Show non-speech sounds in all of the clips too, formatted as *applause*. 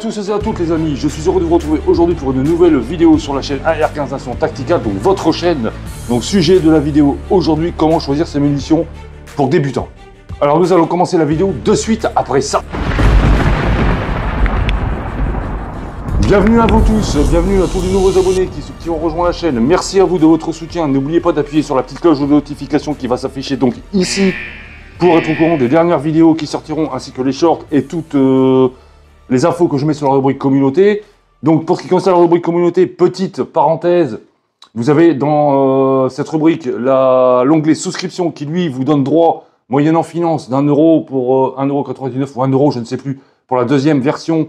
tous et à toutes les amis, je suis heureux de vous retrouver aujourd'hui pour une nouvelle vidéo sur la chaîne AR15 Nation Tactical, donc votre chaîne. Donc sujet de la vidéo aujourd'hui, comment choisir ses munitions pour débutants. Alors nous allons commencer la vidéo de suite après ça. Bienvenue à vous tous, bienvenue à tous les nouveaux abonnés qui, qui ont rejoint la chaîne. Merci à vous de votre soutien. N'oubliez pas d'appuyer sur la petite cloche de notification qui va s'afficher donc ici pour être au courant des dernières vidéos qui sortiront ainsi que les shorts et toutes... Euh, les infos que je mets sur la rubrique communauté. Donc, pour ce qui concerne la rubrique communauté, petite parenthèse, vous avez dans euh, cette rubrique l'onglet souscription qui, lui, vous donne droit, moyennant finance, d'un euro pour euh, euro 1,99€ ou un euro, je ne sais plus, pour la deuxième version,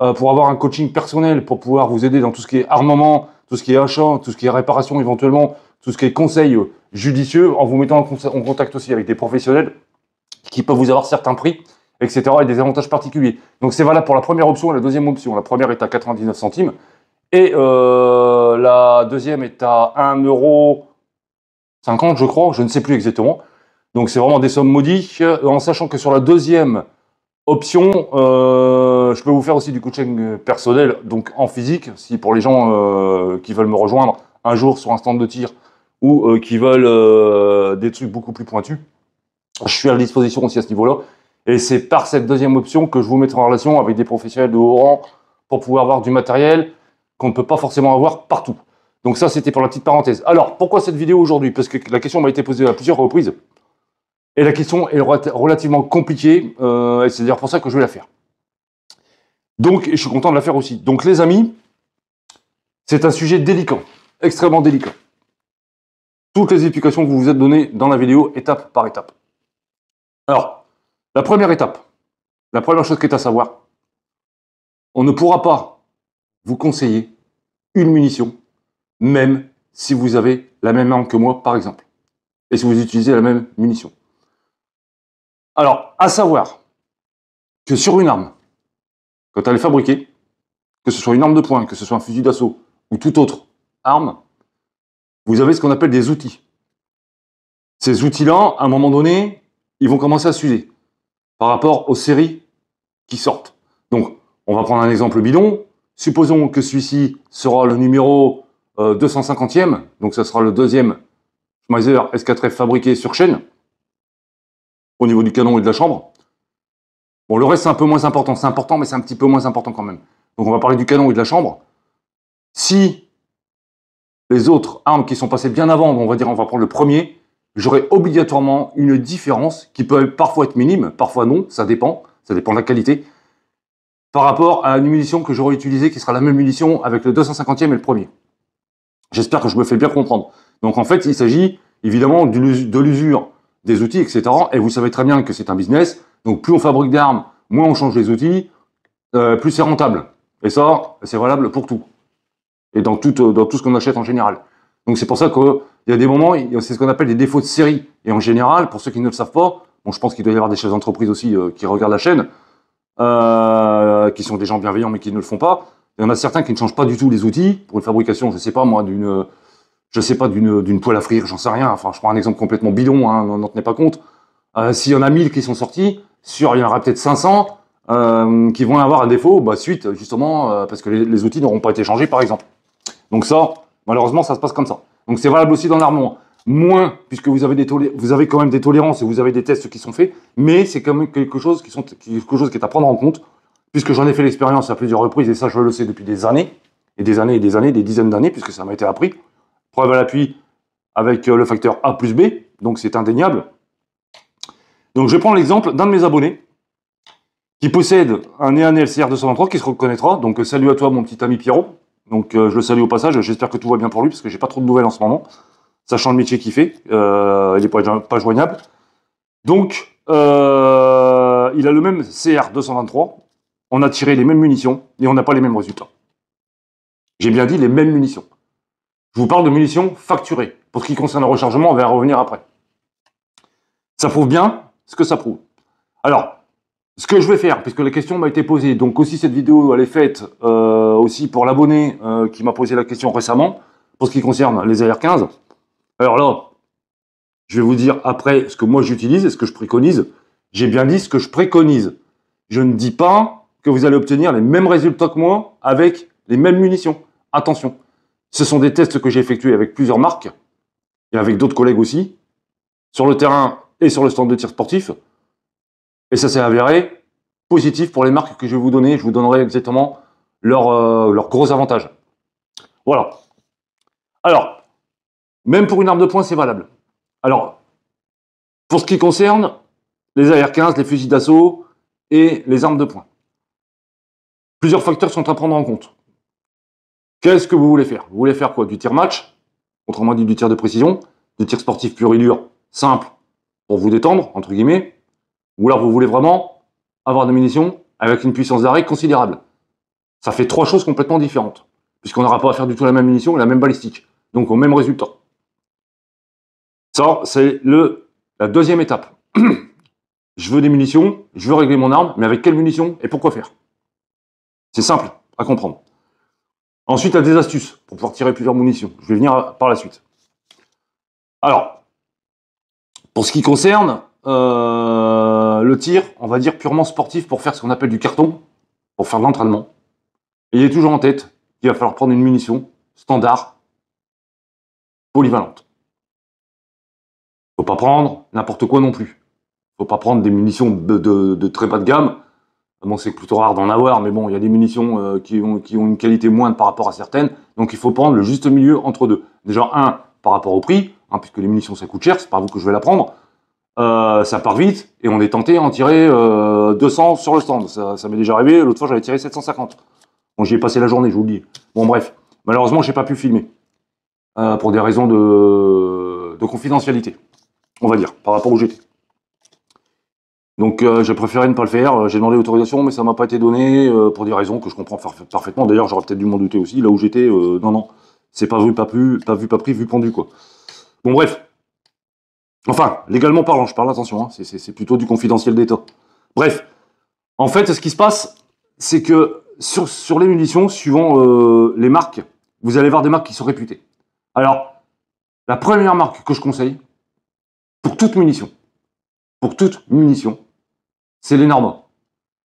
euh, pour avoir un coaching personnel, pour pouvoir vous aider dans tout ce qui est armement, tout ce qui est achat, tout ce qui est réparation éventuellement, tout ce qui est conseil judicieux, en vous mettant en, contact aussi avec des professionnels qui peuvent vous avoir certains prix etc. et des avantages particuliers. Donc c'est valable pour la première option et la deuxième option. La première est à 99 centimes et euh, la deuxième est à 1,50€, je crois, je ne sais plus exactement. Donc c'est vraiment des sommes maudites en sachant que sur la deuxième option, euh, je peux vous faire aussi du coaching personnel, donc en physique, si pour les gens euh, qui veulent me rejoindre un jour sur un stand de tir ou qui veulent des trucs beaucoup plus pointus. Je suis à la disposition aussi à ce niveau-là. Et c'est par cette deuxième option que je vous mettrai en relation avec des professionnels de haut rang pour pouvoir avoir du matériel qu'on ne peut pas forcément avoir partout. Donc ça, c'était pour la petite parenthèse. Alors, pourquoi cette vidéo aujourd'hui Parce que la question m'a été posée à plusieurs reprises. Et la question est relativement compliquée, euh, et c'est d'ailleurs pour ça que je vais la faire. Donc, et je suis content de la faire aussi. Donc, les amis, c'est un sujet délicat, extrêmement délicat. Toutes les explications que vous vous êtes données dans la vidéo, étape par étape. Alors, la première étape, la première chose qui est à savoir, on ne pourra pas vous conseiller une munition, même si vous avez la même arme que moi, par exemple, et si vous utilisez la même munition. Alors, à savoir que sur une arme, quand elle est fabriquée, que ce soit une arme de poing, que ce soit un fusil d'assaut ou toute autre arme, vous avez ce qu'on appelle des outils. Ces outils-là, à un moment donné, ils vont commencer à s'user par rapport aux séries qui sortent. Donc, on va prendre un exemple bidon. Supposons que celui-ci sera le numéro 250e, euh, donc ça sera le deuxième Schmeiser S4F fabriqué sur chaîne, au niveau du canon et de la chambre. Bon, le reste, c'est un peu moins important. C'est important, mais c'est un petit peu moins important quand même. Donc, on va parler du canon et de la chambre. Si les autres armes qui sont passées bien avant, on va dire, on va prendre le premier, j'aurai obligatoirement une différence qui peut parfois être minime, parfois non, ça dépend, ça dépend de la qualité, par rapport à une munition que j'aurais utilisée qui sera la même munition avec le 250e et le premier. J'espère que je me fais bien comprendre. Donc en fait, il s'agit évidemment de l'usure des outils, etc. Et vous savez très bien que c'est un business. Donc plus on fabrique d'armes, moins on change les outils, euh, plus c'est rentable. Et ça, c'est valable pour tout. Et dans euh, dans tout ce qu'on achète en général. Donc c'est pour ça que il y a des moments, c'est ce qu'on appelle des défauts de série. Et en général, pour ceux qui ne le savent pas, bon, je pense qu'il doit y avoir des chefs d'entreprise aussi euh, qui regardent la chaîne, euh, qui sont des gens bienveillants mais qui ne le font pas. Il y en a certains qui ne changent pas du tout les outils pour une fabrication, je ne sais pas moi, d'une, je sais pas d'une poêle à frire, j'en sais rien. Enfin, je prends un exemple complètement bidon, hein, n'en tenez pas compte. Euh, s'il y en a 1000 qui sont sortis, sur il y en aura peut-être 500 qui vont avoir un défaut, bah, suite justement parce que les outils n'auront pas été changés par exemple. Donc ça, malheureusement, ça se passe comme ça. Donc c'est valable aussi dans l'armement, Moins, puisque vous avez, des quand même des tolérances et vous avez des tests qui sont faits, mais c'est quand même quelque chose qui, est à prendre en compte, puisque j'en ai fait l'expérience à plusieurs reprises, et ça je le sais depuis des années, et des années et des années, des dizaines d'années, puisque ça m'a été appris. Preuve à l'appui avec euh, le facteur A plus B, donc c'est indéniable. Donc je prends l'exemple d'un de mes abonnés, qui possède un E1 LCR 223 qui se reconnaîtra. Donc salut à toi mon petit ami Pierrot. Donc euh, je le salue au passage. J'espère que tout va bien pour lui parce que j'ai pas trop de nouvelles en ce moment, sachant le métier qu'il fait. Euh, il n'est pas, joignable. Donc euh, il a le même CR 223. On a tiré les mêmes munitions et on n'a pas les mêmes résultats. J'ai bien dit les mêmes munitions. Je vous parle de munitions facturées. Pour ce qui concerne le rechargement, on va revenir après. Ça prouve bien ce que ça prouve. Alors, ce que je vais faire, puisque la question m'a été posée, donc aussi cette vidéo, elle est faite aussi pour l'abonné euh, qui m'a posé la question récemment, pour ce qui concerne les AR15. Alors là, je vais vous dire après ce que moi j'utilise et ce que je préconise. J'ai bien dit ce que je préconise. Je ne dis pas que vous allez obtenir les mêmes résultats que moi avec les mêmes munitions. Attention, ce sont des tests que j'ai effectués avec plusieurs marques et avec d'autres collègues aussi, sur le terrain et sur le stand de tir sportif. Et ça s'est avéré positif pour les marques que je vais vous donner. Je vous donnerai exactement euh, leur, gros avantages. Voilà. Alors, même pour une arme de poing, c'est valable. Alors, pour ce qui concerne les AR-15, les fusils d'assaut et les armes de poing, plusieurs facteurs sont à prendre en compte. Qu'est-ce que vous voulez faire Vous voulez faire quoi Du tir match, autrement dit du tir de précision, du tir sportif pur et dur, simple, pour vous détendre, entre guillemets, ou alors vous voulez vraiment avoir des munitions avec une puissance d'arrêt considérable ça fait trois choses complètement différentes, puisqu'on n'aura pas à faire du tout la même munition et la même balistique, donc au même résultat. Ça, c'est la deuxième étape. *clears throat* je veux des munitions, je veux régler mon arme, mais avec quelles munitions et pourquoi faire C'est simple à comprendre. Ensuite, il y a des astuces pour pouvoir tirer plusieurs munitions. Je vais venir par la suite. Alors, pour ce qui concerne euh, le tir, on va dire purement sportif pour faire ce qu'on appelle du carton, pour faire de l'entraînement il est toujours en tête qu'il va falloir prendre une munition standard, polyvalente. Faut pas prendre n'importe quoi non plus. Faut pas prendre des munitions de, très bas de gamme. c'est plutôt rare d'en avoir, mais bon, il y a des munitions euh, qui, ont, une qualité moindre par rapport à certaines. Donc il faut prendre le juste milieu entre deux. Déjà, un, par rapport au prix, hein, puisque les munitions ça coûte cher, c'est pas vous que je vais la prendre. Euh, ça part vite et on est tenté à en tirer 200 euh, sur le stand. ça m'est déjà arrivé, l'autre fois j'avais tiré 750 j'y ai passé la journée, je vous le dis. Bon, bref. Malheureusement, j'ai pas pu filmer. Euh, pour des raisons de, confidentialité, on va dire, par rapport où j'étais. Donc euh, j'ai préféré ne pas le faire, j'ai demandé l'autorisation, mais ça m'a pas été donné euh, pour des raisons que je comprends parfaitement. D'ailleurs, j'aurais peut-être dû m'en douter aussi, là où j'étais, non, non, c'est pas vu, pas pas vu, pas pris, vu pendu, quoi. Bon, bref. Enfin, légalement parlant, je parle, attention, hein. c'est plutôt du confidentiel d'État. Bref, en fait, ce qui se passe, c'est que sur, les munitions, suivant euh, les marques, vous allez voir des marques qui sont réputées. Alors, la première marque que je conseille, pour toute munition, pour toute munition, c'est les normands.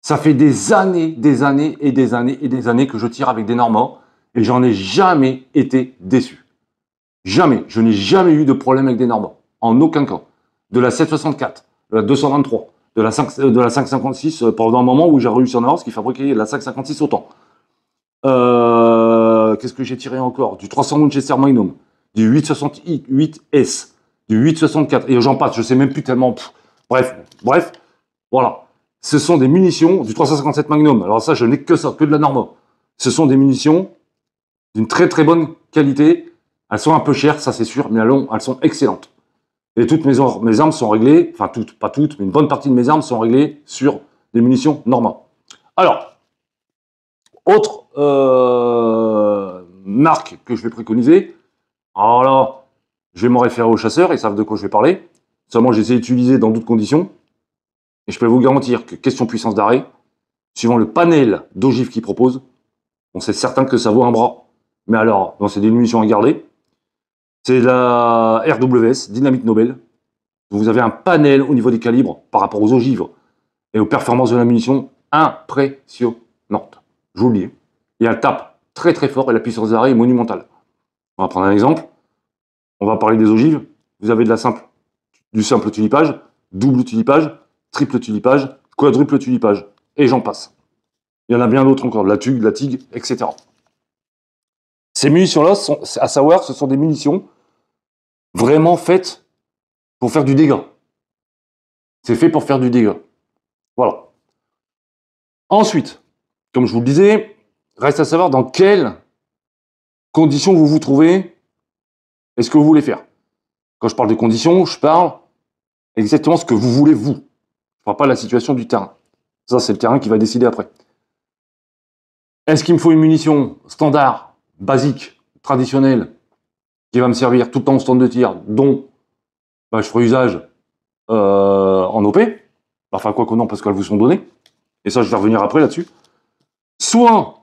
Ça fait des années, des années et des années et des années que je tire avec des normands, et j'en ai jamais été déçu. Jamais. Je n'ai jamais eu de problème avec des normands, En aucun cas. De la 764, de la 223, de la, 556 euh, euh, pendant un moment où j'ai réussi en avance qui fabriquait la 556 autant. Euh, qu'est-ce que j'ai tiré encore Du 300 Winchester Magnum, du 868S, du 864, et j'en passe, je sais même plus tellement. bref, bref, voilà. Ce sont des munitions du 357 Magnum. Alors ça, je n'ai que ça, que de la norme. Ce sont des munitions d'une très très bonne qualité. Elles sont un peu chères, ça c'est sûr, mais elles sont excellentes. Et toutes mes, mes armes sont réglées, enfin toutes, pas toutes, mais une bonne partie de mes armes sont réglées sur des munitions normales. Alors, autre euh, marque que je vais préconiser, alors là, je vais m'en référer aux chasseurs, ils savent de quoi je vais parler. Seulement, j'essaie d'utiliser dans d'autres conditions. Et je peux vous garantir que question puissance d'arrêt, suivant le panel d'ogives qu'ils proposent, on sait certain que ça vaut un bras. Mais alors, c'est des munitions à garder, c'est la RWS, Dynamite Nobel. Vous avez un panel au niveau des calibres par rapport aux ogives et aux performances de la munition impressionnantes. Je vous le y a un tape très très fort et la puissance d'arrêt est monumentale. On va prendre un exemple. On va parler des ogives. Vous avez de la simple, du simple tulipage, double tulipage, triple tulipage, quadruple tulipage, et j'en passe. Il y en a bien d'autres encore, la tugue, la tigue, etc. Ces munitions-là, à savoir, ce sont des munitions vraiment faite pour faire du dégât. C'est fait pour faire du dégât. Voilà. Ensuite, comme je vous le disais, reste à savoir dans quelles conditions vous vous trouvez et ce que vous voulez faire. Quand je parle des conditions, je parle exactement ce que vous voulez vous. Je ne parle pas de la situation du terrain. Ça, c'est le terrain qui va décider après. Est-ce qu'il me faut une munition standard, basique, traditionnelle qui va me servir tout le temps au stand de tir, dont bah, je ferai usage euh, en OP. Enfin, quoi que non, parce qu'elles vous sont données. Et ça, je vais revenir après là-dessus. Soit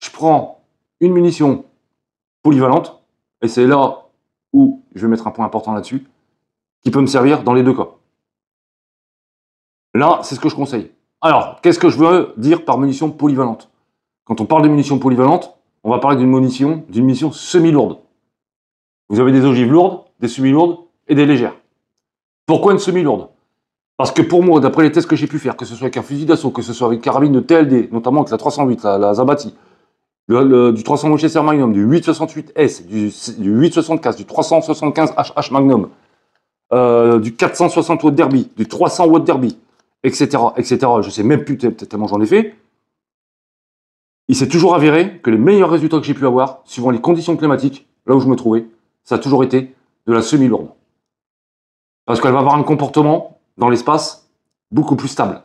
je prends une munition polyvalente, et c'est là où je vais mettre un point important là-dessus, qui peut me servir dans les deux cas. Là, c'est ce que je conseille. Alors, qu'est-ce que je veux dire par munition polyvalente Quand on parle de munition polyvalente, on va parler d'une munition, d'une munition semi-lourde. Vous avez des ogives lourdes, des semi-lourdes et des légères. Pourquoi une semi-lourde Parce que pour moi, d'après les tests que j'ai pu faire, que ce soit avec un fusil d'assaut, que ce soit avec une carabine de TLD, notamment avec la 308, la, la Zabati, du 300 Winchester Magnum, du 868S, du, 874, 875, du 375 HH Magnum, euh, du 460 Watt Derby, du 300 Watt Derby, etc., etc. Je sais même plus tellement j'en ai fait. Il s'est toujours avéré que les meilleurs résultats que j'ai pu avoir, suivant les conditions climatiques, là où je me trouvais, ça a toujours été de la semi-lourde. Parce qu'elle va avoir un comportement dans l'espace beaucoup plus stable.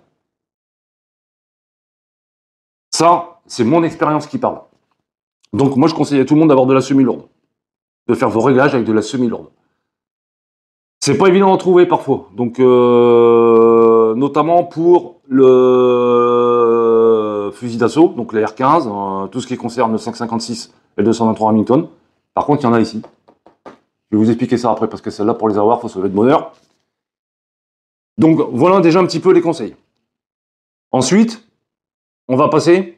Ça, c'est mon expérience qui parle. Donc moi, je conseille à tout le monde d'avoir de la semi-lourde. De faire vos réglages avec de la semi-lourde. C'est pas évident à trouver parfois. Donc, euh, notamment pour le fusil d'assaut, donc la R15, hein, tout ce qui concerne le 556 et le 223 Hamilton. Par contre, il y en a ici. Je vais vous expliquer ça après parce que celle-là, pour les avoir, il faut se lever de bonheur. Donc voilà déjà un petit peu les conseils. Ensuite, on va passer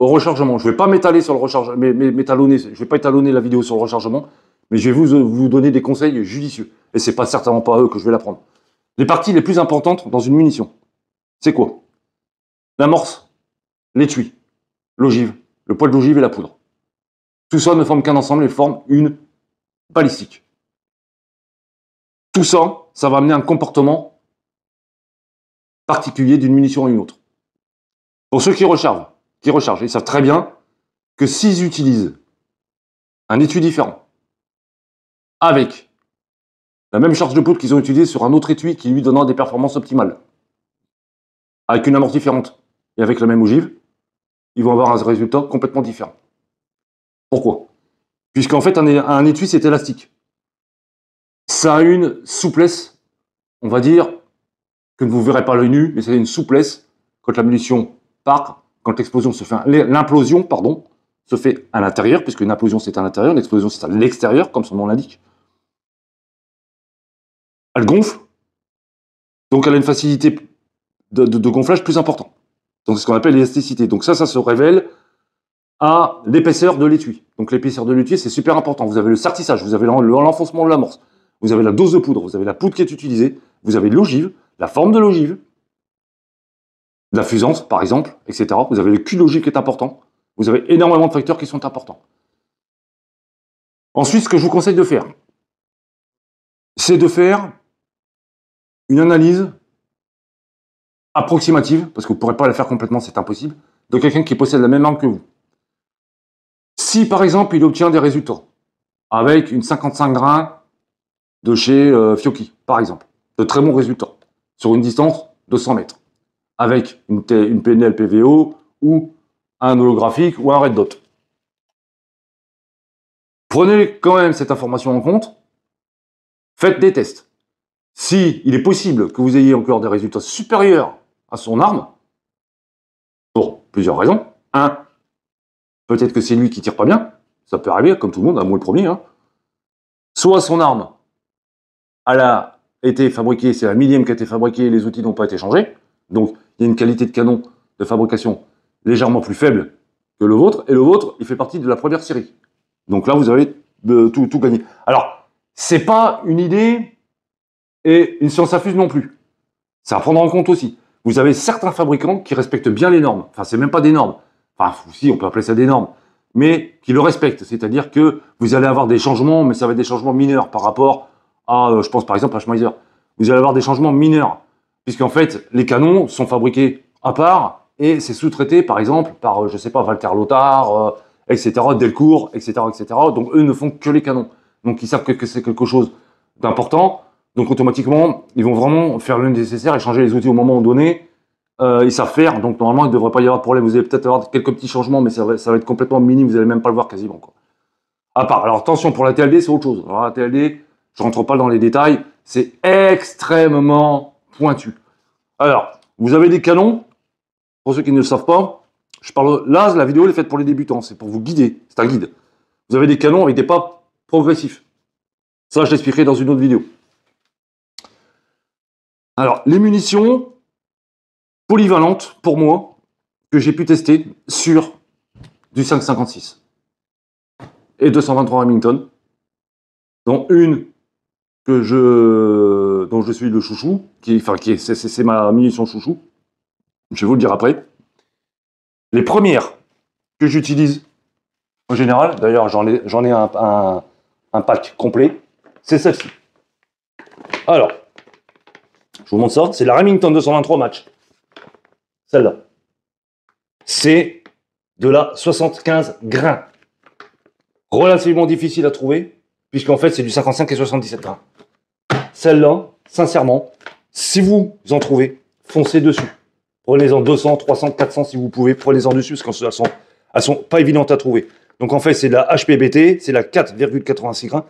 au rechargement. Je ne vais pas m'étaler sur le rechargement, mais, m'étalonner, je vais pas étalonner la vidéo sur le rechargement, mais je vais vous, donner des conseils judicieux. Et c'est pas certainement pas eux que je vais l'apprendre. Les parties les plus importantes dans une munition, c'est quoi L'amorce, l'étui, l'ogive, le poil d'ogive et la poudre. Tout ça ne forme qu'un ensemble et forme une balistique. Tout ça, ça va amener un comportement particulier d'une munition à une autre. Pour ceux qui rechargent, qui rechargent, ils savent très bien que s'ils utilisent un étui différent, avec la même charge de poudre qu'ils ont utilisée sur un autre étui qui lui donnera des performances optimales, avec une amorce différente et avec la même ogive, ils vont avoir un résultat complètement différent. Pourquoi puisqu'en fait, un, étui, c'est élastique. Ça a une souplesse, on va dire, que vous ne verrez pas à l'œil nu, mais c'est une souplesse quand la munition part, quand l'explosion se fait, l'implosion, pardon, se fait à l'intérieur, puisque une implosion, c'est à l'intérieur, une explosion, c'est à l'extérieur, comme son nom l'indique. Elle gonfle, donc elle a une facilité de, de gonflage plus importante. Donc c'est ce qu'on appelle l'élasticité. Donc ça, ça se révèle à l'épaisseur de l'étui. Donc l'épaisseur de l'étui, c'est super important. Vous avez le sartissage, vous avez l'enfoncement de l'amorce, vous avez la dose de poudre, vous avez la poudre qui est utilisée, vous avez l'ogive, la forme de l'ogive, la fusance par exemple, etc. Vous avez le cul logique qui est important. Vous avez énormément de facteurs qui sont importants. Ensuite, ce que je vous conseille de faire, c'est de faire une analyse approximative, parce que vous ne pourrez pas la faire complètement, c'est impossible, de quelqu'un qui possède la même arme que vous. Si par exemple il obtient des résultats avec une 55 grains de chez euh, Fiocchi, par exemple, de très bons résultats sur une distance de 100 mètres, avec une, PNL PVO ou un holographique ou un red dot. Prenez quand même cette information en compte, faites des tests. Si il est possible que vous ayez encore des résultats supérieurs à son arme, pour plusieurs raisons. Peut-être que c'est lui qui tire pas bien. Ça peut arriver, comme tout le monde, à moi le premier. Hein. Soit son arme, elle a été fabriquée, c'est la millième qui a été fabriquée, les outils n'ont pas été changés. Donc, il y a une qualité de canon de fabrication légèrement plus faible que le vôtre. Et le vôtre, il fait partie de la première série. Donc là, vous avez euh, tout, gagné. Alors, c'est pas une idée et une science infuse non plus. C'est à prendre en compte aussi. Vous avez certains fabricants qui respectent bien les normes. Enfin, c'est même pas des normes enfin si, on peut appeler ça des normes, mais qui le respectent. C'est-à-dire que vous allez avoir des changements, mais ça va être des changements mineurs par rapport à, euh, je pense par exemple à Schmeiser. Vous allez avoir des changements mineurs, puisqu'en fait, les canons sont fabriqués à part et c'est sous-traité par exemple par, euh, je sais pas, Walter Lothar, euh, etc., Delcourt, etc., etc. Donc eux ne font que les canons. Donc ils savent que c'est quelque chose d'important. Donc automatiquement, ils vont vraiment faire le nécessaire et changer les outils au moment donné euh, ils savent faire, donc normalement il ne devrait pas y avoir de problème. Vous allez peut-être avoir quelques petits changements, mais ça va, être complètement minime, vous n'allez même pas le voir quasiment. Quoi. À part, alors attention, pour la TLD, c'est autre chose. la TLD, je rentre pas dans les détails, c'est extrêmement pointu. Alors, vous avez des canons, pour ceux qui ne le savent pas, je parle là, la vidéo elle est faite pour les débutants, c'est pour vous guider, c'est un guide. Vous avez des canons avec des pas progressif. Ça, je l'expliquerai dans une autre vidéo. Alors, les munitions, polyvalente pour moi que j'ai pu tester sur du 5,56 et 223 Remington, dont une que je, dont je suis le chouchou, qui, enfin, qui est, c'est, ma munition chouchou. Je vais vous le dire après. Les premières que j'utilise en général, d'ailleurs j'en ai, ai un, un pack complet, c'est celle-ci. Alors, je vous montre ça, c'est la Remington 223 match celle-là. C'est de la 75 grains. Relativement difficile à trouver, puisqu'en fait, c'est du 55 et 77 grains. Celle-là, sincèrement, si vous en trouvez, foncez dessus. Prenez-en 200, 300, 400 si vous pouvez, prenez-en dessus, parce qu'elles ne sont pas évidentes à trouver. Donc en fait, c'est de la HPBT, c'est la 4,86 grains,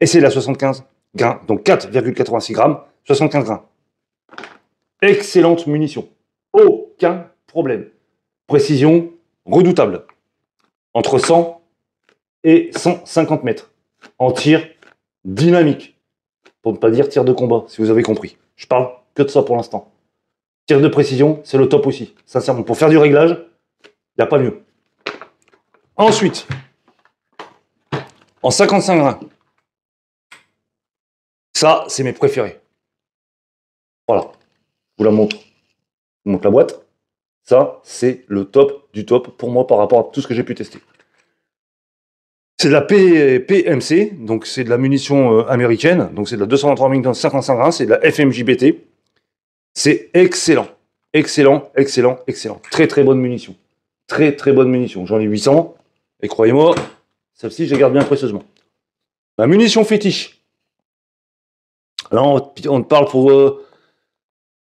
et c'est la 75 grains. Donc 4,86 grammes, 75 grains. Excellente munition problème. Précision redoutable. Entre 100 et 150 mètres. En tir dynamique. Pour ne pas dire tir de combat, si vous avez compris. Je parle que de ça pour l'instant. Tir de précision, c'est le top aussi. Sincèrement, pour faire du réglage, il n'y a pas mieux. Ensuite, en 55 grains, ça, c'est mes préférés. Voilà. Je vous la montre. Je montre la boîte. Ça, c'est le top du top pour moi par rapport à tout ce que j'ai pu tester. C'est de la PMC, donc c'est de la munition euh, américaine, donc c'est de la 223 mm 55 c'est de la FMJBT. C'est excellent, excellent, excellent, excellent. Très très bonne munition. Très très bonne munition. J'en ai 800, et croyez-moi, celle-ci, je la garde bien précieusement. La munition fétiche. Là, on, te parle pour... Euh,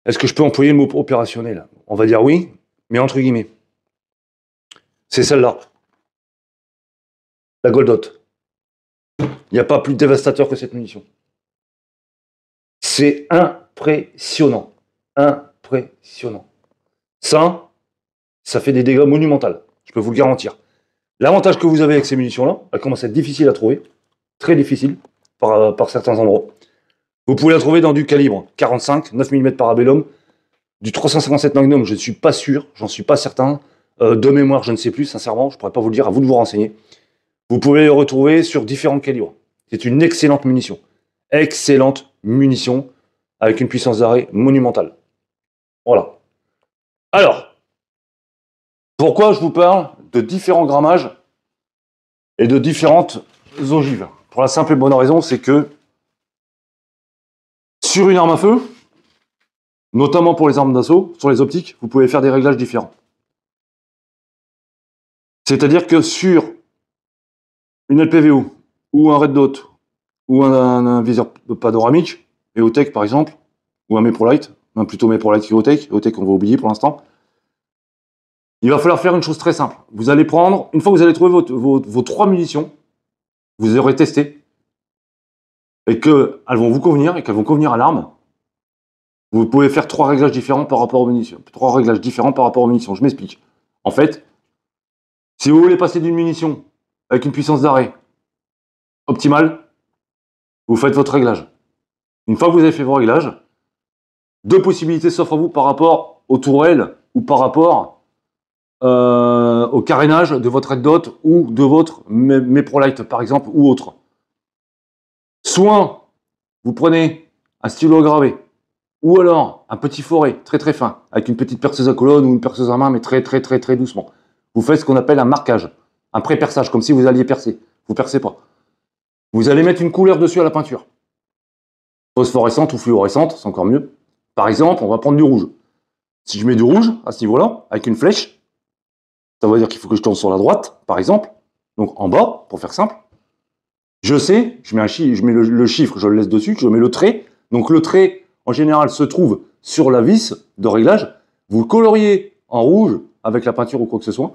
est-ce que je peux employer le mot opérationnel On va dire oui, mais entre guillemets. C'est celle-là. La Goldot. Il n'y a pas plus dévastateur que cette munition. C'est impressionnant. Impressionnant. Ça, ça fait des dégâts monumentaux. Je peux vous le garantir. L'avantage que vous avez avec ces munitions-là, elles commencent à être difficile à trouver. Très difficile par, par certains endroits. Vous pouvez la trouver dans du calibre 45, 9 mm parabellum, du 357 Magnum, je ne suis pas sûr, j'en suis pas certain. Euh, de mémoire, je ne sais plus, sincèrement, je ne pourrais pas vous le dire, à vous de vous renseigner. Vous pouvez le retrouver sur différents calibres. C'est une excellente munition. Excellente munition avec une puissance d'arrêt monumentale. Voilà. Alors, pourquoi je vous parle de différents grammages et de différentes ogives Pour la simple et bonne raison, c'est que sur une arme à feu, notamment pour les armes d'assaut, sur les optiques, vous pouvez faire des réglages différents. C'est-à-dire que sur une LPVO, ou un Red Dot, ou un, viseur panoramique, EOTech par exemple, ou un Meprolite, plutôt Meprolite EOTEC, EOTech on va oublier pour l'instant, il va falloir faire une chose très simple. Vous allez prendre, une fois que vous allez trouver vos, vos trois munitions, vous les aurez testées, et qu'elles vont vous convenir, et qu'elles vont convenir à l'arme, vous pouvez faire trois réglages différents par rapport aux munitions. Trois réglages différents par rapport aux munitions. Je m'explique. En fait, si vous voulez passer d'une munition avec une puissance d'arrêt optimale, vous faites votre réglage. Une fois que vous avez fait vos réglages, deux possibilités s'offrent à vous par rapport aux tourelles ou par rapport euh, au carénage de votre Red ou de votre Meprolite par exemple ou autre. Soit vous prenez un stylo gravé ou alors un petit forêt très très fin, avec une petite perceuse à colonne ou une perceuse à main, mais très très très très doucement. Vous faites ce qu'on appelle un marquage, un pré-perçage, comme si vous alliez percer. Vous percez pas. Vous allez mettre une couleur dessus à la peinture. Phosphorescente ou fluorescente, c'est encore mieux. Par exemple, on va prendre du rouge. Si je mets du rouge à ce niveau-là, avec une flèche, ça veut dire qu'il faut que je tourne sur la droite, par exemple. Donc en bas, pour faire simple. Je sais, je mets, un je mets le, chiffre, je le laisse dessus, je mets le trait. Donc le trait, en général se trouve sur la vis de réglage. Vous coloriez en rouge avec la peinture ou quoi que ce soit.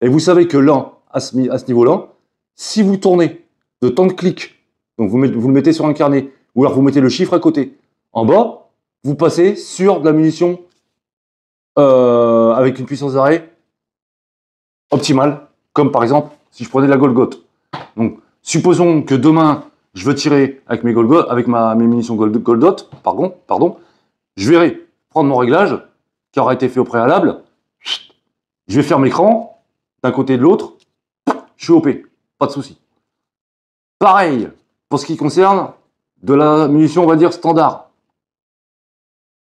Et vous savez que là, à ce, niveau-là, si vous tournez de temps de clic, donc vous, le mettez sur un carnet, ou alors vous mettez le chiffre à côté, en bas, vous passez sur de la munition euh, avec une puissance d'arrêt optimale, comme par exemple si je prenais de la Golgoth. Donc, supposons que demain, je veux tirer avec mes, avec ma, munitions gold, goldot, pardon, pardon, je verrai prendre mon réglage qui aura été fait au préalable, je vais faire mes crans, d'un côté et de l'autre, je suis OP, pas de souci. Pareil, pour ce qui concerne de la munition, on va dire, standard.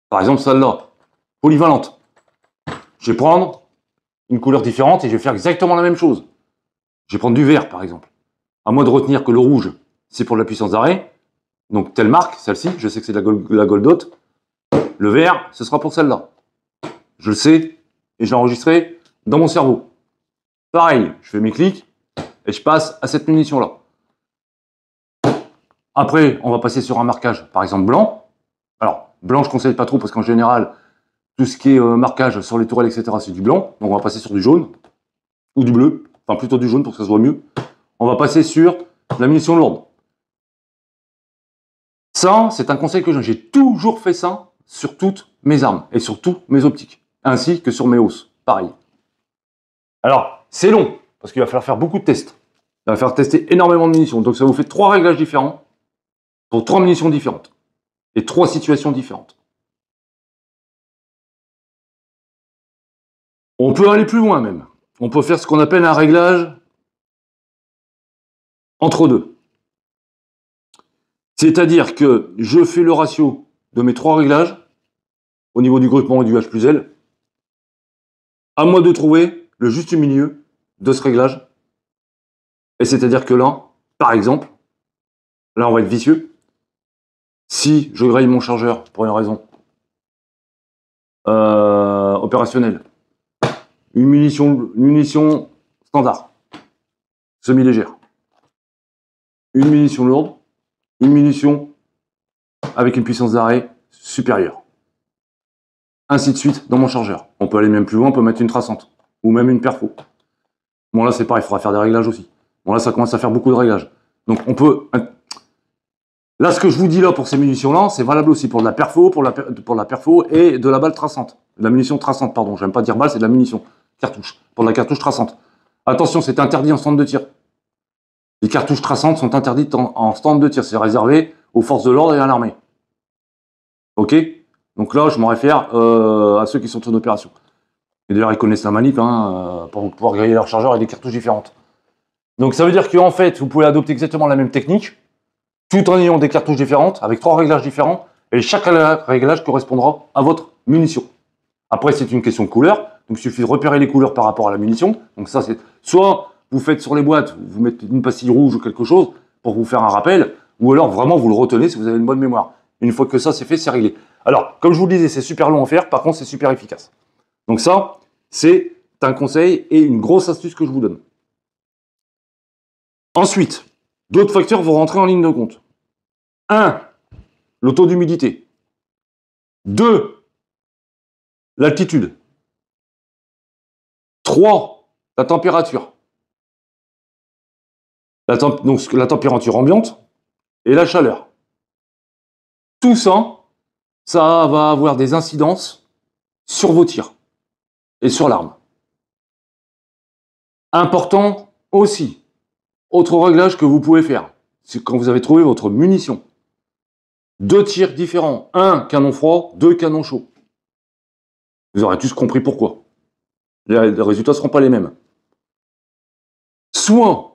Par exemple, celle-là, polyvalente. Je vais prendre une couleur différente et je vais faire exactement la même chose. Je vais prendre du vert, par exemple. À moins de retenir que le rouge, c'est pour la puissance d'arrêt. Donc telle marque, celle-ci, je sais que c'est la, gold, la Le vert, ce sera pour celle-là. Je le sais et j'ai enregistré dans mon cerveau. Pareil, je fais mes clics et je passe à cette munition-là. Après, on va passer sur un marquage, par exemple blanc. Alors, blanc, je ne conseille pas trop parce qu'en général, tout ce qui est euh, marquage sur les tourelles, etc., c'est du blanc. Donc, on va passer sur du jaune ou du bleu. Enfin, plutôt du jaune pour que ça se voit mieux. On va passer sur la munition lourde. Ça, c'est un conseil que j'ai toujours fait ça sur toutes mes armes et sur toutes mes optiques, ainsi que sur mes hausses. Pareil. Alors, c'est long, parce qu'il va falloir faire beaucoup de tests. Il va falloir tester énormément de munitions. Donc ça vous fait trois réglages différents pour trois munitions différentes et trois situations différentes. On peut aller plus loin même. On peut faire ce qu'on appelle un réglage entre deux. C'est-à-dire que je fais le ratio de mes trois réglages au niveau du groupement et du H plus L. À moi de trouver le juste milieu de ce réglage. Et c'est-à-dire que là, par exemple, là on va être vicieux. Si je graille mon chargeur pour une raison euh, opérationnelle, une munition, une munition standard, semi-légère, une munition lourde, une munition avec une puissance d'arrêt supérieure. Ainsi de suite dans mon chargeur. On peut aller même plus loin, on peut mettre une traçante ou même une perfo. Bon là c'est pareil, il faudra faire des réglages aussi. Bon là ça commence à faire beaucoup de réglages. Donc on peut... Là ce que je vous dis là pour ces munitions-là, c'est valable aussi pour de la perfo, pour, la, la perfo et de la balle traçante. De la munition traçante, pardon, j'aime pas dire balle, c'est de la munition, cartouche, pour de la cartouche traçante. Attention, c'est interdit en centre de tir. Les cartouches traçantes sont interdites en, stand de tir, c'est réservé aux forces de l'ordre et à l'armée. Ok Donc là, je m'en réfère euh, à ceux qui sont en opération. Et d'ailleurs, ils connaissent la manip hein, euh, pour pouvoir griller leur chargeur et des cartouches différentes. Donc ça veut dire qu'en fait, vous pouvez adopter exactement la même technique, tout en ayant des cartouches différentes, avec trois réglages différents, et chaque réglage correspondra à votre munition. Après, c'est une question de couleur, donc il suffit de repérer les couleurs par rapport à la munition. Donc ça, c'est soit vous faites sur les boîtes, vous mettez une pastille rouge ou quelque chose pour vous faire un rappel, ou alors vraiment vous le retenez si vous avez une bonne mémoire. Une fois que ça c'est fait, c'est réglé. Alors, comme je vous le disais, c'est super long à faire, par contre c'est super efficace. Donc ça, c'est un conseil et une grosse astuce que je vous donne. Ensuite, d'autres facteurs vont rentrer en ligne de compte. 1. Le taux d'humidité. 2. L'altitude. 3. La température la, donc, la température ambiante et la chaleur. Tout ça, ça va avoir des incidences sur vos tirs et sur l'arme. Important aussi, autre réglage que vous pouvez faire, c'est quand vous avez trouvé votre munition. Deux tirs différents, un canon froid, deux canons chauds. Vous aurez tous compris pourquoi. Les résultats ne seront pas les mêmes. Soit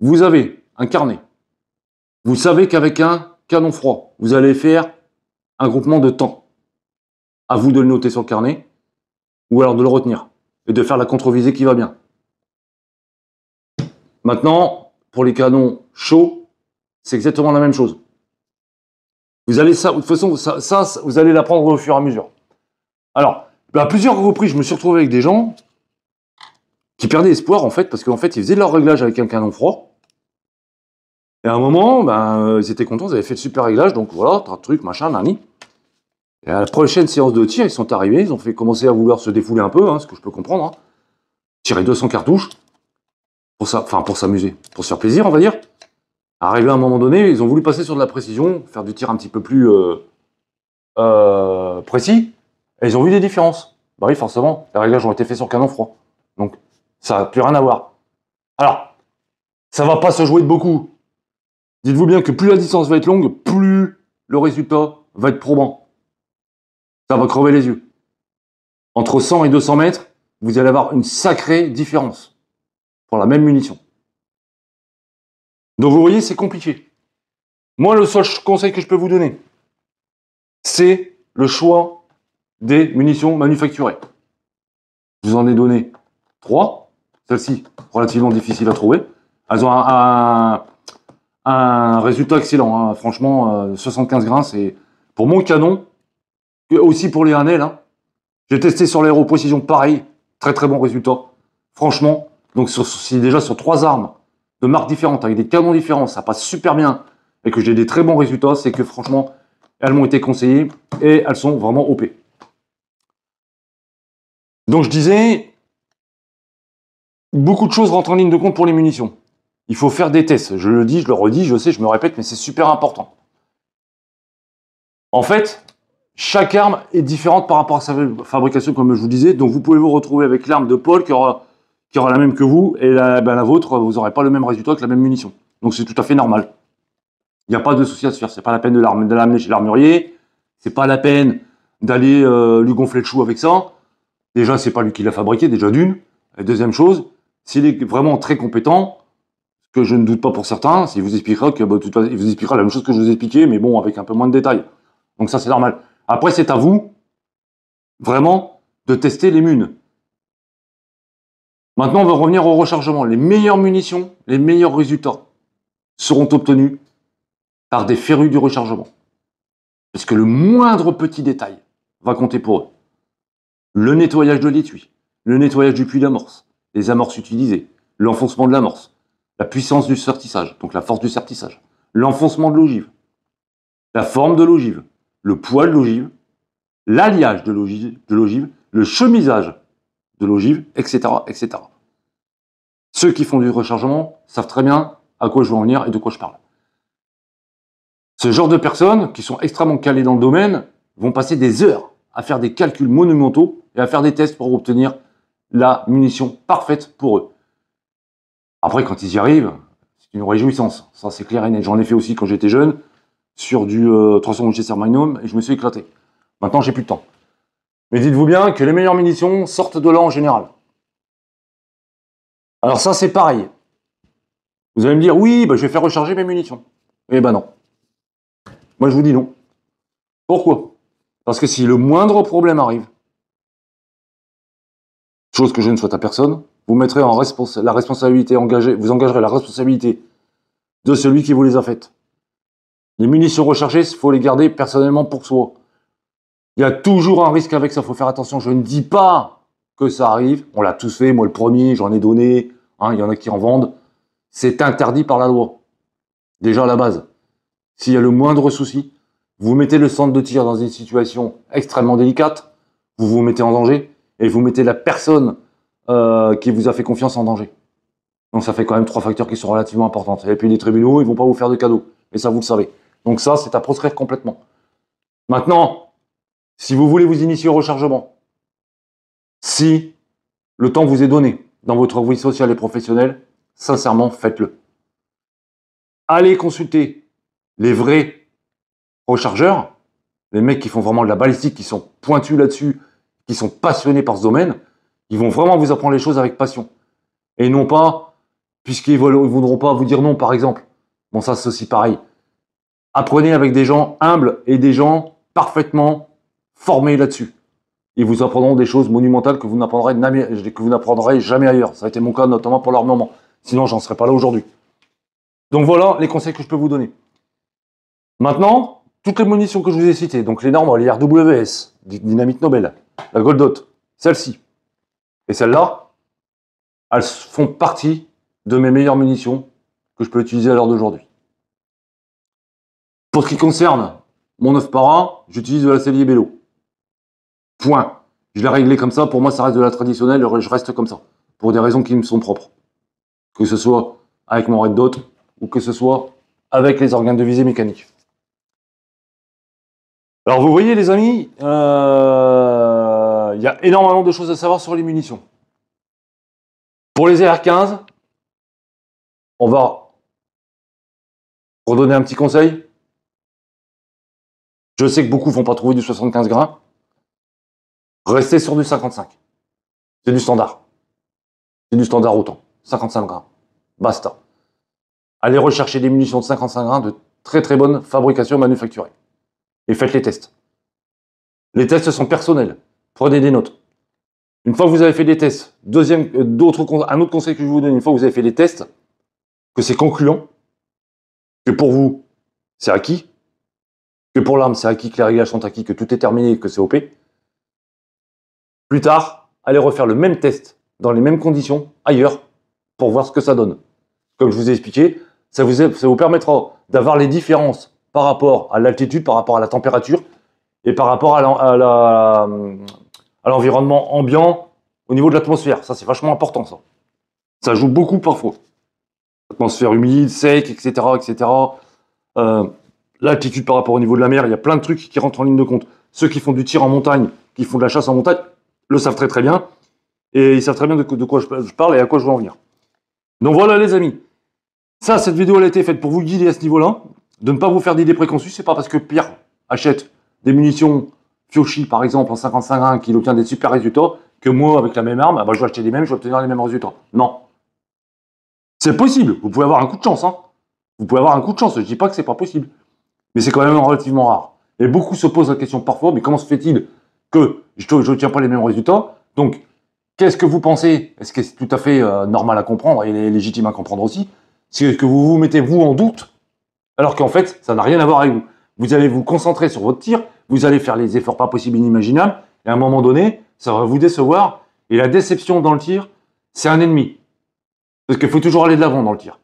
vous avez un carnet. Vous savez qu'avec un canon froid, vous allez faire un groupement de temps. À vous de le noter sur le carnet, ou alors de le retenir, et de faire la contrevisée qui va bien. Maintenant, pour les canons chauds, c'est exactement la même chose. Vous allez ça, de toute façon, ça, ça vous allez l'apprendre au fur et à mesure. Alors, bah, à plusieurs reprises, je me suis retrouvé avec des gens qui perdaient espoir, en fait, parce qu'en fait, ils faisaient leur réglage avec un canon froid, et à un moment, ben, euh, ils étaient contents, ils avaient fait le super réglage, donc voilà, truc, machin, nani. Et à la prochaine séance de tir, ils sont arrivés, ils ont fait commencer à vouloir se défouler un peu, hein, ce que je peux comprendre. Hein. Tirer 200 cartouches, pour ça, enfin pour s'amuser, pour se faire plaisir, on va dire. Arrivé à un moment donné, ils ont voulu passer sur de la précision, faire du tir un petit peu plus euh, euh, précis, et ils ont vu des différences. Bah oui, forcément, les réglages ont été faits sur canon froid. Donc, ça n'a plus rien à voir. Alors, ça va pas se jouer de beaucoup, Dites-vous bien que plus la distance va être longue, plus le résultat va être probant. Ça va crever les yeux. Entre 100 et 200 mètres, vous allez avoir une sacrée différence pour la même munition. Donc vous voyez, c'est compliqué. Moi, le seul conseil que je peux vous donner, c'est le choix des munitions manufacturées. Je vous en ai donné trois. Celles-ci, relativement difficiles à trouver. Elles ont un, un un résultat excellent. Hein. Franchement, 75 euh, grains, c'est pour mon canon, aussi pour les 1 hein. J'ai testé sur l'aéro précision, pareil, très très bon résultat. Franchement, donc si déjà sur trois armes de marques différentes, avec des canons différents, ça passe super bien et que j'ai des très bons résultats, c'est que franchement, elles m'ont été conseillées et elles sont vraiment OP. Donc je disais, beaucoup de choses rentrent en ligne de compte pour les munitions. Il faut faire des tests. Je le dis, je le redis, je sais, je me répète, mais c'est super important. En fait, chaque arme est différente par rapport à sa fabrication, comme je vous disais. Donc, vous pouvez vous retrouver avec l'arme de Paul qui aura, qui aura, la même que vous, et la, ben, vôtre, vous n'aurez pas le même résultat que la même munition. Donc, c'est tout à fait normal. Il n'y a pas de souci à se faire. C'est pas la peine de l'amener chez l'armurier. C'est pas la peine d'aller euh, lui gonfler le chou avec ça. Déjà, c'est pas lui qui l'a fabriqué, déjà d'une. Et deuxième chose, s'il est vraiment très compétent, que je ne doute pas pour certains, Si vous expliquera que bah, vous expliquera la même chose que je vous ai mais bon, avec un peu moins de détails. Donc ça, c'est normal. Après, c'est à vous, vraiment, de tester les munes. Maintenant, on va revenir au rechargement. Les meilleures munitions, les meilleurs résultats seront obtenus par des férus du rechargement. Parce que le moindre petit détail va compter pour eux. Le nettoyage de l'étui, le nettoyage du puits d'amorce, les amorces utilisées, l'enfoncement de l'amorce, la puissance du sortissage, donc la force du sortissage, l'enfoncement de l'ogive, la forme de l'ogive, le poids de l'ogive, l'alliage de l'ogive, le chemisage de l'ogive, etc., etc. Ceux qui font du rechargement savent très bien à quoi je veux en venir et de quoi je parle. Ce genre de personnes qui sont extrêmement calées dans le domaine vont passer des heures à faire des calculs monumentaux et à faire des tests pour obtenir la munition parfaite pour eux. Après, quand ils y arrivent, c'est une réjouissance. Ça, c'est clair et net. J'en ai fait aussi quand j'étais jeune, sur du euh, 300 Winchester Magnum, et je me suis éclaté. Maintenant, j'ai plus de temps. Mais dites-vous bien que les meilleures munitions sortent de là en général. Alors ça, c'est pareil. Vous allez me dire, oui, bah, je vais faire recharger mes munitions. Eh ben non. Moi, je vous dis non. Pourquoi Parce que si le moindre problème arrive, chose que je ne souhaite à personne, vous mettrez en la responsabilité engagée, vous engagerez la responsabilité de celui qui vous les a faites. Les munitions recherchées, il faut les garder personnellement pour soi. Il y a toujours un risque avec ça, il faut faire attention. Je ne dis pas que ça arrive, on l'a tous fait, moi le premier, j'en ai donné, hein, il y en a qui en vendent. C'est interdit par la loi. Déjà à la base. S'il y a le moindre souci, vous mettez le centre de tir dans une situation extrêmement délicate, vous vous mettez en danger et vous mettez la personne euh, qui vous a fait confiance en danger. Donc ça fait quand même trois facteurs qui sont relativement importants. Et puis les tribunaux, ils vont pas vous faire de cadeaux. Et ça, vous le savez. Donc ça, c'est à proscrire complètement. Maintenant, si vous voulez vous initier au rechargement, si le temps vous est donné dans votre vie sociale et professionnelle, sincèrement, faites-le. Allez consulter les vrais rechargeurs, les mecs qui font vraiment de la balistique, qui sont pointus là-dessus, qui sont passionnés par ce domaine, ils vont vraiment vous apprendre les choses avec passion. Et non pas, puisqu'ils ne voudront pas vous dire non, par exemple. Bon, ça, c'est aussi pareil. Apprenez avec des gens humbles et des gens parfaitement formés là-dessus. Ils vous apprendront des choses monumentales que vous n'apprendrez jamais ailleurs. Ça a été mon cas, notamment pour l'armement. moment. Sinon, j'en serais pas là aujourd'hui. Donc voilà les conseils que je peux vous donner. Maintenant, toutes les munitions que je vous ai citées, donc les normes, les RWS, Dynamite Nobel, la goldote, celle-ci, et celles-là, elles font partie de mes meilleures munitions que je peux utiliser à l'heure d'aujourd'hui. Pour ce qui concerne mon 9 par 1, j'utilise de la cellier Bello. Point. Je l'ai réglé comme ça, pour moi ça reste de la traditionnelle, je reste comme ça. Pour des raisons qui me sont propres. Que ce soit avec mon Red Dot, ou que ce soit avec les organes de visée mécanique. Alors vous voyez les amis, euh, euh, il y a énormément de choses à savoir sur les munitions. Pour les r 15 on va donner un petit conseil. Je sais que beaucoup ne vont pas trouver du 75 grains. Restez sur du 55. C'est du standard. C'est du standard autant. 55 grains. Basta. Allez rechercher des munitions de 55 grains de très très bonne fabrication manufacturée. Et faites les tests. Les tests sont personnels. Prenez des notes. Une fois que vous avez fait des tests, deuxième, euh, d'autres, un autre conseil que je vous donne, une fois que vous avez fait des tests, que c'est concluant, que pour vous, c'est acquis, que pour l'arme, c'est acquis, que les réglages sont acquis, que tout est terminé, que c'est OP. Plus tard, allez refaire le même test dans les mêmes conditions ailleurs pour voir ce que ça donne. Comme je vous ai expliqué, ça ça vous permettra d'avoir les différences par rapport à l'altitude, par rapport à la température, et par rapport à l'environnement ambiant au niveau de l'atmosphère. Ça, c'est vachement important, ça. Ça joue beaucoup parfois. Atmosphère humide, sec, etc., etc. Euh, l'altitude par rapport au niveau de la mer, il y a plein de trucs qui rentrent en ligne de compte. Ceux qui font du tir en montagne, qui font de la chasse en montagne, le savent très très bien. Et ils savent très bien de, quoi je parle et à quoi je veux en venir. Donc voilà les amis. Ça, cette vidéo, elle a été faite pour vous guider à ce niveau-là. De ne pas vous faire d'idées préconçues. C'est pas parce que Pierre achète des munitions Fioshi, par exemple, en 55 grains, qu'il obtient des super résultats, que moi, avec la même arme, bah, je vais acheter les mêmes, je vais obtenir les mêmes résultats. Non. C'est possible. Vous pouvez avoir un coup de chance. Hein. Vous pouvez avoir un coup de chance. Je dis pas que c'est pas possible. Mais c'est quand même relativement rare. Et beaucoup se posent la question parfois, mais comment se fait-il que je n'obtiens pas les mêmes résultats Donc, qu'est-ce que vous pensez Est-ce que c'est tout à fait euh, normal à comprendre et légitime à comprendre aussi C'est que vous vous mettez vous en doute, alors qu'en fait, ça n'a rien à voir avec vous. Vous allez vous concentrer sur votre tir, vous allez faire les efforts pas possibles, inimaginables, et à un moment donné, ça va vous décevoir. Et la déception dans le tir, c'est un ennemi. Parce qu'il faut toujours aller de l'avant dans le tir.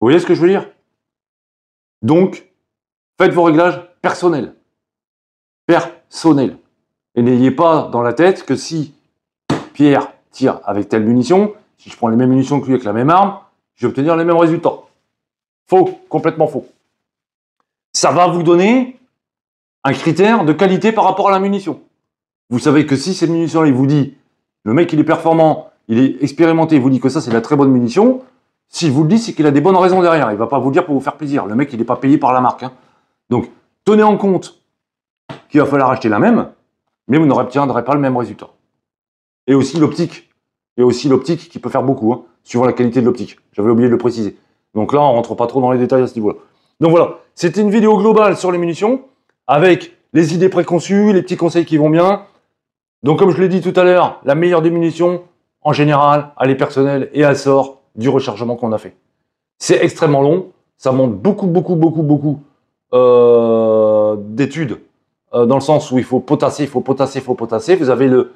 Vous voyez ce que je veux dire Donc, faites vos réglages personnels. Personnels. Et n'ayez pas dans la tête que si Pierre tire avec telle munition, si je prends les mêmes munitions que lui avec la même arme, je vais obtenir les mêmes résultats. Faux, complètement faux ça va vous donner un critère de qualité par rapport à la munition. Vous savez que si cette munition-là, il vous dit, le mec, il est performant, il est expérimenté, il vous dit que ça, c'est la très bonne munition, s'il vous le dit, c'est qu'il a des bonnes raisons derrière. Il ne va pas vous le dire pour vous faire plaisir. Le mec, il n'est pas payé par la marque. Hein. Donc, tenez en compte qu'il va falloir acheter la même, mais vous n'obtiendrez pas le même résultat. Et aussi l'optique. Et aussi l'optique qui peut faire beaucoup, hein, suivant la qualité de l'optique. J'avais oublié de le préciser. Donc là, on ne rentre pas trop dans les détails à ce niveau-là. Donc voilà, c'était une vidéo globale sur les munitions, avec les idées préconçues, les petits conseils qui vont bien. Donc comme je l'ai dit tout à l'heure, la meilleure des munitions, en général, elle est personnelle et elle sort du rechargement qu'on a fait. C'est extrêmement long, ça monte beaucoup, beaucoup, beaucoup, beaucoup euh, d'études, euh, dans le sens où il faut potasser, il faut potasser, il faut potasser. Vous avez le,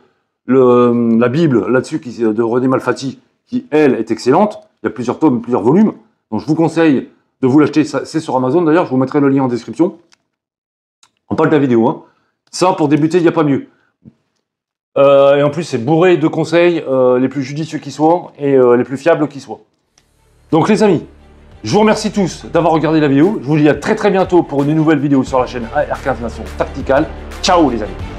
la Bible là-dessus euh, de René Malfatti, qui elle est excellente. Il y a plusieurs tomes, plusieurs volumes. Donc je vous conseille de vous l'acheter. C'est sur Amazon d'ailleurs, je vous mettrai le lien en description. On parle de la vidéo. Hein. Ça, pour débuter, il n'y a pas mieux. Euh, et en plus, c'est bourré de conseils euh, les plus judicieux qui soient et euh, les plus fiables qui soient. Donc les amis, je vous remercie tous d'avoir regardé la vidéo. Je vous dis à très très bientôt pour une nouvelle vidéo sur la chaîne AR15 Nation Tactical. Ciao les amis